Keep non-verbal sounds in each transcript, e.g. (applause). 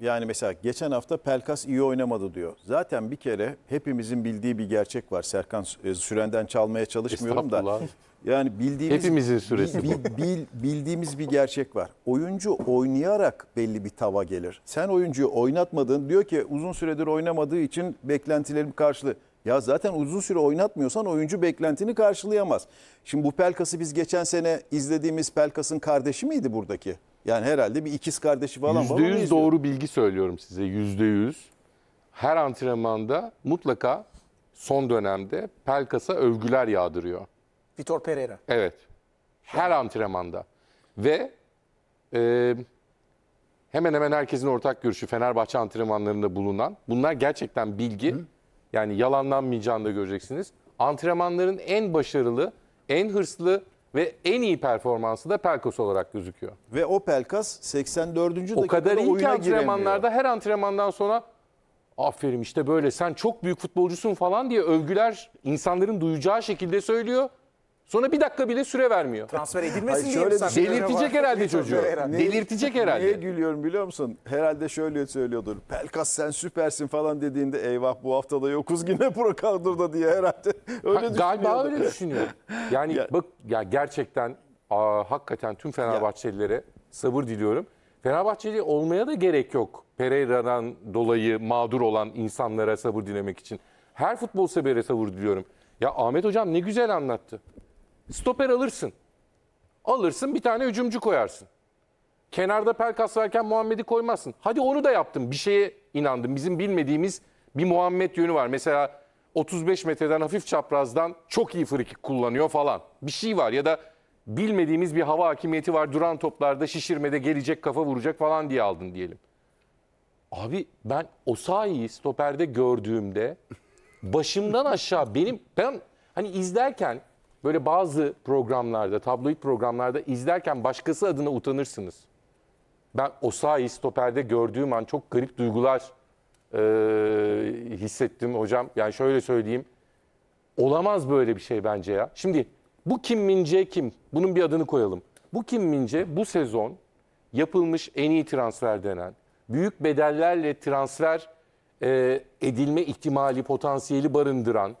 yani mesela geçen hafta Pelkas iyi oynamadı diyor. Zaten bir kere hepimizin bildiği bir gerçek var. Serkan e, Süren'den çalmaya çalışmıyorum da. Yani bildiğimiz hepimizin süresi bil, bil, bil, bildiğimiz bir gerçek var. Oyuncu oynayarak belli bir tava gelir. Sen oyuncuyu oynatmadın diyor ki uzun süredir oynamadığı için beklentilerim karşılığı. Ya zaten uzun süre oynatmıyorsan oyuncu beklentini karşılayamaz. Şimdi bu Pelkas'ı biz geçen sene izlediğimiz Pelkas'ın kardeşi miydi buradaki? Yani herhalde bir ikiz kardeşi falan %100 var. %100 doğru bilgi söylüyorum size. Yüzde yüz Her antrenmanda mutlaka son dönemde Pelkas'a övgüler yağdırıyor. Vitor Pereira. Evet. Her antrenmanda. Ve e, hemen hemen herkesin ortak görüşü Fenerbahçe antrenmanlarında bulunan bunlar gerçekten bilgi. Hı. Yani yalanlanmayacağını da göreceksiniz. Antrenmanların en başarılı, en hırslı ve en iyi performansı da Pelkas olarak gözüküyor. Ve o Pelkas 84. dakikada oyuna O kadar iyi ki antrenmanlarda her antrenmandan sonra aferin işte böyle sen çok büyük futbolcusun falan diye övgüler insanların duyacağı şekilde söylüyor. Sonra bir dakika bile süre vermiyor. Transfer edilmesin diye şöyle mi Delirtecek herhalde çocuğu. Herhalde. Delirtecek Niye gülüyorum biliyor musun? Herhalde şöyle söylüyordur. Pelkas sen süpersin falan dediğinde eyvah bu haftada da yokuz yine (laughs) pro kadroda diye herhalde (laughs) öyle Ha, Galiba öyle düşünüyor. Yani Ya- bak ya gerçekten aa, hakikaten tüm Fenerbahçelilere sabır diliyorum. Fenerbahçeli olmaya da gerek yok. Pereira'dan dolayı mağdur olan insanlara sabır dilemek için. Her futbol severe sabır diliyorum. Ya Ahmet Hocam ne güzel anlattı. Stoper alırsın. Alırsın bir tane hücumcu koyarsın. Kenarda Pelkas varken Muhammed'i koymazsın. Hadi onu da yaptım. Bir şeye inandım. Bizim bilmediğimiz bir Muhammed yönü var. Mesela 35 metreden hafif çaprazdan çok iyi frikik kullanıyor falan. Bir şey var ya da bilmediğimiz bir hava hakimiyeti var. Duran toplarda şişirmede gelecek kafa vuracak falan diye aldın diyelim. Abi ben o Osayi'yi stoperde gördüğümde başımdan aşağı benim ben hani izlerken böyle bazı programlarda, tabloid programlarda izlerken başkası adına utanırsınız. Ben o Osayi stoperde gördüğüm an çok garip duygular e, hissettim hocam. Yani şöyle söyleyeyim. Olamaz böyle bir şey bence ya. Şimdi bu Kim Mince kim? Bunun bir adını koyalım. Bu Kim Mince bu sezon yapılmış en iyi transfer denen, büyük bedellerle transfer e, edilme ihtimali, potansiyeli barındıran,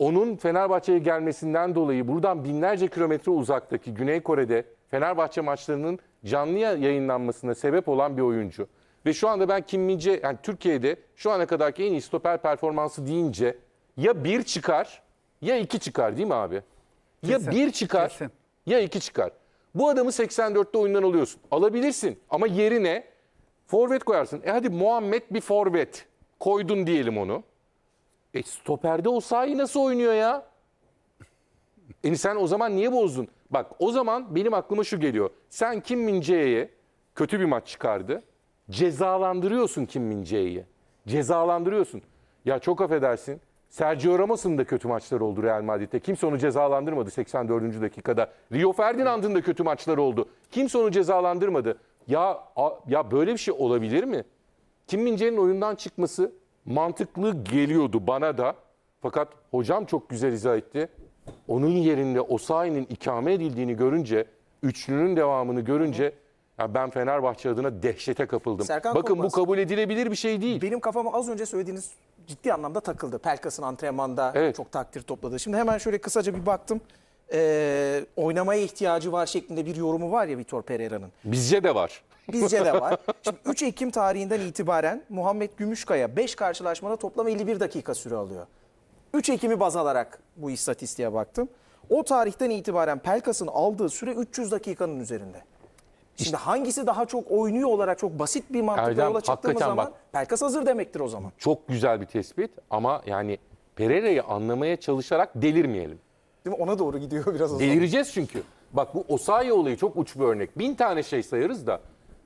onun Fenerbahçe'ye gelmesinden dolayı buradan binlerce kilometre uzaktaki Güney Kore'de Fenerbahçe maçlarının canlı yayınlanmasına sebep olan bir oyuncu. Ve şu anda ben Kim Mince, yani Türkiye'de şu ana kadarki en iyi stoper performansı deyince ya bir çıkar ya iki çıkar değil mi abi? Ya kesin, bir çıkar kesin. ya iki çıkar. Bu adamı 84'te oyundan alıyorsun. Alabilirsin ama yerine forvet koyarsın. E hadi Muhammed bir forvet koydun diyelim onu. E stoperde o sahi nasıl oynuyor ya? E sen o zaman niye bozdun? Bak o zaman benim aklıma şu geliyor. Sen Kim Minceye kötü bir maç çıkardı. Cezalandırıyorsun Kim Minceyi. Cezalandırıyorsun. Ya çok affedersin. Sergio Ramos'un da kötü maçları oldu Real Madrid'de. Kimse onu cezalandırmadı 84. dakikada. Rio Ferdinand'ın da kötü maçları oldu. Kimse onu cezalandırmadı. Ya ya böyle bir şey olabilir mi? Kim Mince'nin oyundan çıkması mantıklı geliyordu bana da. Fakat hocam çok güzel izah etti. Onun yerinde Osayi'nin ikame edildiğini görünce, üçlünün devamını görünce ya ben Fenerbahçe adına dehşete kapıldım. Serkan Bakın Korkmaz. bu kabul edilebilir bir şey değil. Benim kafama az önce söylediğiniz ciddi anlamda takıldı. Pelkas'ın antrenmanda Evet. çok takdir topladı. Şimdi hemen şöyle kısaca bir baktım. Ee, oynamaya ihtiyacı var şeklinde bir yorumu var ya Vitor Pereira'nın. Bizce de var. Bizce de var. Şimdi 3 Ekim tarihinden itibaren Muhammed Gümüşkaya 5 karşılaşmada toplam 51 dakika süre alıyor. 3 Ekim'i baz alarak bu istatistiğe baktım. O tarihten itibaren Pelkas'ın aldığı süre 300 dakikanın üzerinde. Şimdi hangisi daha çok oynuyor olarak çok basit bir mantıkla Erdem, yola çıktığımız zaman bak, Pelkas hazır demektir o zaman. Çok güzel bir tespit ama yani Pereira'yı anlamaya çalışarak delirmeyelim. Değil mi? Ona doğru gidiyor biraz o zaman. Delireceğiz çünkü. Bak bu Osayi olayı çok uç bir örnek. Bin tane şey sayarız da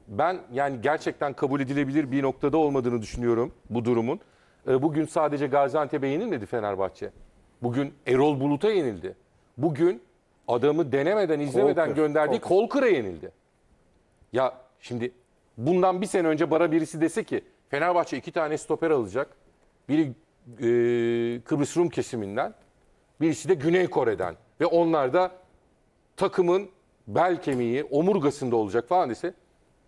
ben yani gerçekten kabul edilebilir bir noktada olmadığını düşünüyorum bu durumun. Ee, bugün sadece Gaziantep'e yenilmedi Fenerbahçe. Bugün Erol Bulut'a yenildi. Bugün adamı denemeden, izlemeden Kolkır, gönderdiği Kolkır'a yenildi. Ya şimdi bundan bir sene önce bara birisi dese ki Fenerbahçe iki tane stoper alacak. Biri e, Kıbrıs Rum kesiminden, birisi de Güney Kore'den. Ve onlar da takımın bel kemiği, omurgasında olacak falan dese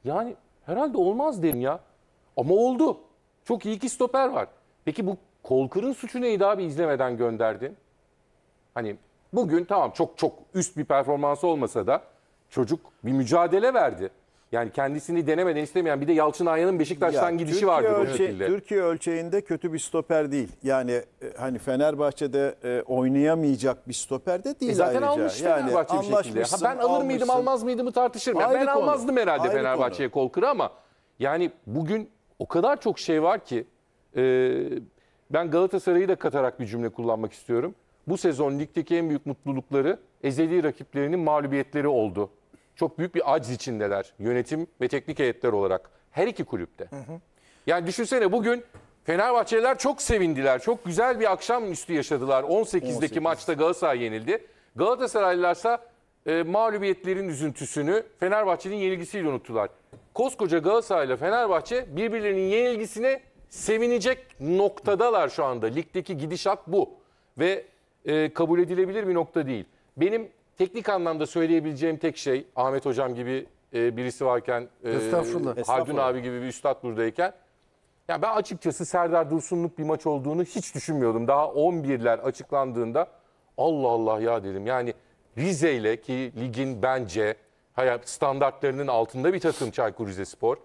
yani herhalde olmaz derim ya. Ama oldu. Çok iyi ki stoper var. Peki bu Kolkır'ın suçu neydi abi izlemeden gönderdin? Hani bugün tamam çok çok üst bir performansı olmasa da çocuk bir mücadele verdi. Yani kendisini denemeden istemeyen bir de Yalçın Ayhan'ın Beşiktaş'tan Ya, gidişi Türkiye vardır şekilde. Türkiye ölçeğinde kötü bir stoper değil. Yani e, hani Fenerbahçe'de e, oynayamayacak bir stoper de değil E zaten ayrıca. almış yani Fenerbahçe bir şekilde. Ha, ben alır mıydım almaz mıydım tartışırım. Ya Ayrı ben konu. almazdım herhalde Fenerbahçe'ye kol kırı ama yani bugün o kadar çok şey var ki e, ben Galatasaray'ı da katarak bir cümle kullanmak istiyorum. Bu sezon ligdeki en büyük mutlulukları ezeli rakiplerinin mağlubiyetleri oldu çok büyük bir aciz içindeler yönetim ve teknik heyetler olarak her iki kulüpte. Hı hı. Yani düşünsene bugün Fenerbahçeliler çok sevindiler. Çok güzel bir akşamüstü yaşadılar. 18'deki 18. maçta Galatasaray yenildi. Galatasaraylılarsa e, mağlubiyetlerin üzüntüsünü Fenerbahçe'nin yenilgisiyle unuttular. Koskoca Galatasaray ile Fenerbahçe birbirlerinin yenilgisine sevinecek noktadalar şu anda. Ligdeki gidişat bu ve e, kabul edilebilir bir nokta değil. Benim teknik anlamda söyleyebileceğim tek şey Ahmet Hocam gibi e, birisi varken e, Estağfurullah. Haldun Estağfurullah. abi gibi bir üstad buradayken ya ben açıkçası Serdar Dursun'luk bir maç olduğunu hiç düşünmüyordum. Daha 11'ler açıklandığında Allah Allah ya dedim. Yani Rize ile ki ligin bence hayat standartlarının altında bir takım Çaykur Rizespor.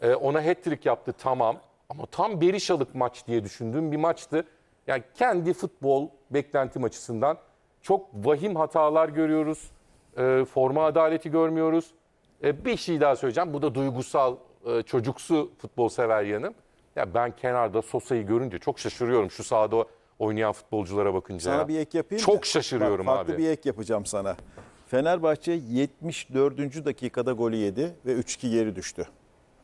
Ee, ona hat-trick yaptı tamam. Ama tam Berişalık maç diye düşündüğüm bir maçtı. Yani kendi futbol beklentim açısından çok vahim hatalar görüyoruz. E, forma adaleti görmüyoruz. E, bir şey daha söyleyeceğim. Bu da duygusal, e, çocuksu futbol sever yanım. Ya ben kenarda Sosa'yı görünce çok şaşırıyorum şu sahada oynayan futbolculara bakınca. Sana ya. bir ek yapayım Çok da. şaşırıyorum Bak, farklı abi. Farklı bir ek yapacağım sana. Fenerbahçe 74. dakikada golü yedi ve 3-2 geri düştü.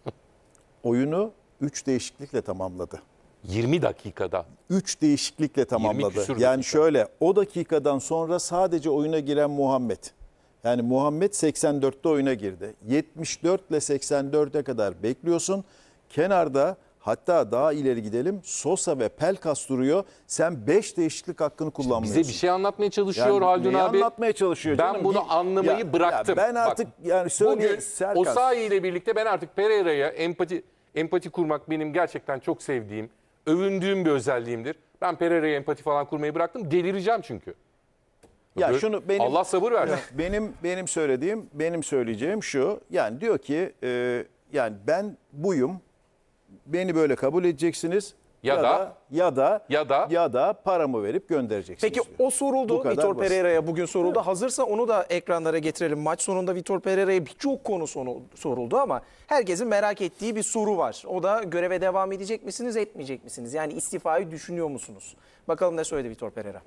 (laughs) Oyunu 3 değişiklikle tamamladı. 20 dakikada 3 değişiklikle tamamladı. Yani şöyle o dakikadan sonra sadece oyuna giren Muhammed. Yani Muhammed 84'te oyuna girdi. 74 ile 84'e kadar bekliyorsun. Kenarda hatta daha ileri gidelim Sosa ve Pelkas duruyor. Sen 5 değişiklik hakkını kullanmıyorsun. Bize bir şey anlatmaya çalışıyor yani Haldun abi. anlatmaya çalışıyor Ben bunu anlamayı ya, bıraktım. Ya ben artık Bak, yani söyleyeyim. Bugün Serkas. ile birlikte ben artık Pereira'ya empati empati kurmak benim gerçekten çok sevdiğim övündüğüm bir özelliğimdir. Ben Pereira'ya empati falan kurmayı bıraktım. Delireceğim çünkü. Ya Böyle, şunu benim Allah sabır versin. Benim benim söylediğim, benim söyleyeceğim şu. Yani diyor ki e, yani ben buyum. Beni böyle kabul edeceksiniz. Ya, ya da, da ya da ya da ya da paramı verip göndereceksiniz. Peki diyor. o soruldu Vitor Pereira'ya bugün soruldu. Evet. Hazırsa onu da ekranlara getirelim. Maç sonunda Vitor Pereira'ya birçok konu soruldu ama herkesin merak ettiği bir soru var. O da göreve devam edecek misiniz, etmeyecek misiniz? Yani istifayı düşünüyor musunuz? Bakalım ne söyledi Vitor Pereira.